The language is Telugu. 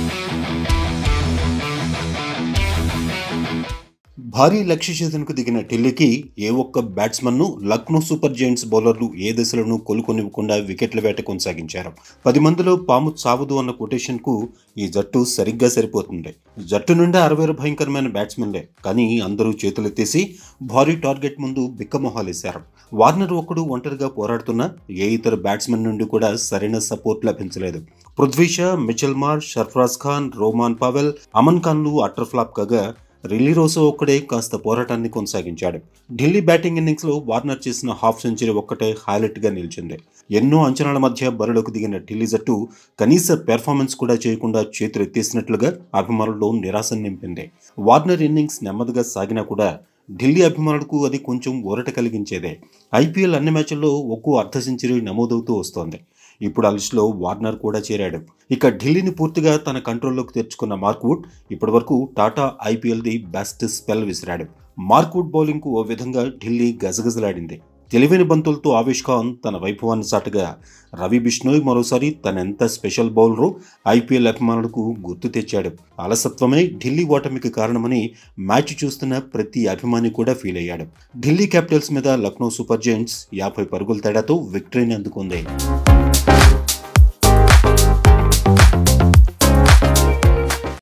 Thank you. భారీ లక్ష్య చేతనకు దిగిన ఢిల్లీకి ఏ ఒక్క బ్యాట్స్మన్ను లక్నో సూపర్ జైంట్స్ బౌలర్లు ఏ దశలను కోలుకొనివ్వకుండా వికెట్ల వేట కొనసాగించారు పది మందిలో పాము చావదు అన్న కొటేషన్కు ఈ జట్టు సరిగ్గా సరిపోతుండే జట్టు నుండి అరవై భయంకరమైన బ్యాట్స్మెన్లే కానీ అందరూ చేతులెత్తేసి భారీ టార్గెట్ ముందు బిక్కమొహాలేశారు వార్నర్ ఒక్కడు ఒంటరిగా పోరాడుతున్నా ఏ ఇతర బ్యాట్స్మెన్ నుండి కూడా సరైన సపోర్ట్ లభించలేదు పృథ్వీషా మార్ Sarfaraz Khan రోమాన్ Powell Aman ఖాన్లు utter flop కాగా రిల్లీ రోజు ఒక్కడే కాస్త పోరాటాన్ని కొనసాగించాడు ఢిల్లీ బ్యాటింగ్ ఇన్నింగ్స్లో వార్నర్ చేసిన హాఫ్ సెంచరీ ఒక్కటే హైలైట్గా నిలిచింది ఎన్నో అంచనాల మధ్య బరిలోకి దిగిన ఢిల్లీ జట్టు కనీస పెర్ఫార్మెన్స్ కూడా చేయకుండా ఎత్తేసినట్లుగా అభిమానుల్లో నిరాశ నింపింది వార్నర్ ఇన్నింగ్స్ నెమ్మదిగా సాగినా కూడా ఢిల్లీ అభిమానులకు అది కొంచెం ఊరట కలిగించేదే ఐపీఎల్ అన్ని మ్యాచ్ల్లో ఒక్కో అర్ధ సెంచరీ నమోదవుతూ వస్తోంది ఇప్పుడు ఆ వార్నర్ కూడా చేరాడు ఇక ఢిల్లీని పూర్తిగా తన కంట్రోల్లోకి తెచ్చుకున్న మార్క్వుడ్ ఇప్పటివరకు టాటా ఐపీఎల్ది బెస్ట్ స్పెల్ విసిరాడు మార్క్వుడ్ బౌలింగ్కు ఓ విధంగా ఢిల్లీ గజగజలాడింది తెలివైన బంతులతో ఆవిష్కాన్ ఖాన్ తన వైభవాన్ని సాటగా రవి బిష్ణోయ్ మరోసారి తనెంత స్పెషల్ బౌలరో ఐపీఎల్ అభిమానులకు గుర్తు తెచ్చాడు అలసత్వమే ఢిల్లీ ఓటమికి కారణమని మ్యాచ్ చూస్తున్న ప్రతి అభిమాని కూడా ఫీల్ అయ్యాడు ఢిల్లీ క్యాపిటల్స్ మీద లక్నో సూపర్ జైంట్స్ యాభై పరుగుల తేడాతో విక్టరీని అందుకుంది